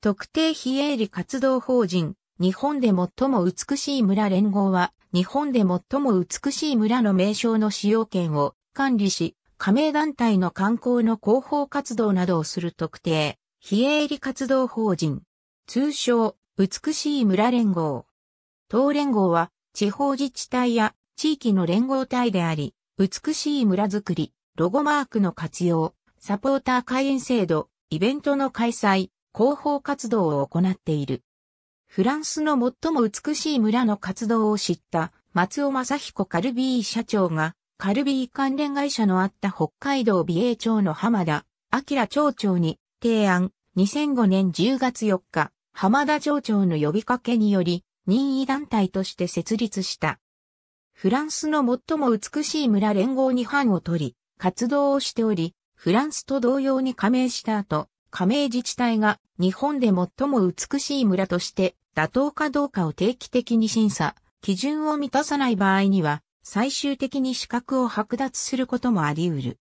特定非営利活動法人、日本で最も美しい村連合は、日本で最も美しい村の名称の使用権を管理し、加盟団体の観光の広報活動などをする特定、非営利活動法人。通称、美しい村連合。当連合は、地方自治体や地域の連合体であり、美しい村づくり、ロゴマークの活用、サポーター会員制度、イベントの開催、広報活動を行っている。フランスの最も美しい村の活動を知った松尾正彦カルビー社長が、カルビー関連会社のあった北海道美瑛町の浜田、明町長に提案、2005年10月4日、浜田町長の呼びかけにより、任意団体として設立した。フランスの最も美しい村連合に班を取り、活動をしており、フランスと同様に加盟した後、加盟自治体が日本で最も美しい村として妥当かどうかを定期的に審査、基準を満たさない場合には、最終的に資格を剥奪することもあり得る。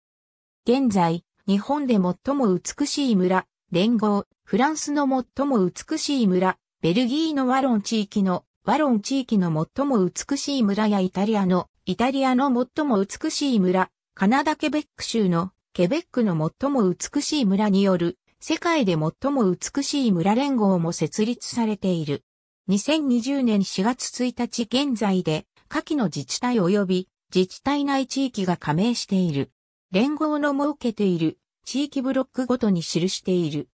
現在、日本で最も美しい村、連合、フランスの最も美しい村、ベルギーのワロン地域の、ワロン地域の最も美しい村やイタリアの、イタリアの最も美しい村、カナダケベック州の、ケベックの最も美しい村による世界で最も美しい村連合も設立されている。2020年4月1日現在で、下記の自治体及び自治体内地域が加盟している。連合の設けている地域ブロックごとに記している。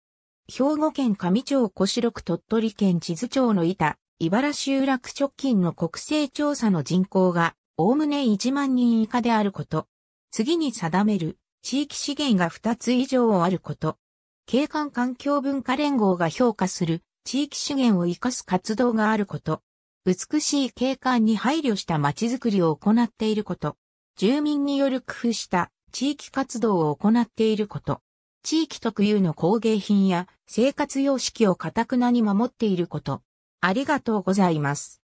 兵庫県上町小白区鳥取県地図町の板、茨集落直近の国勢調査の人口が、おおむね1万人以下であること。次に定める地域資源が2つ以上あること。景観環境文化連合が評価する地域資源を活かす活動があること。美しい景観に配慮した街づくりを行っていること。住民による工夫した地域活動を行っていること。地域特有の工芸品や生活様式をかたくなに守っていること。ありがとうございます。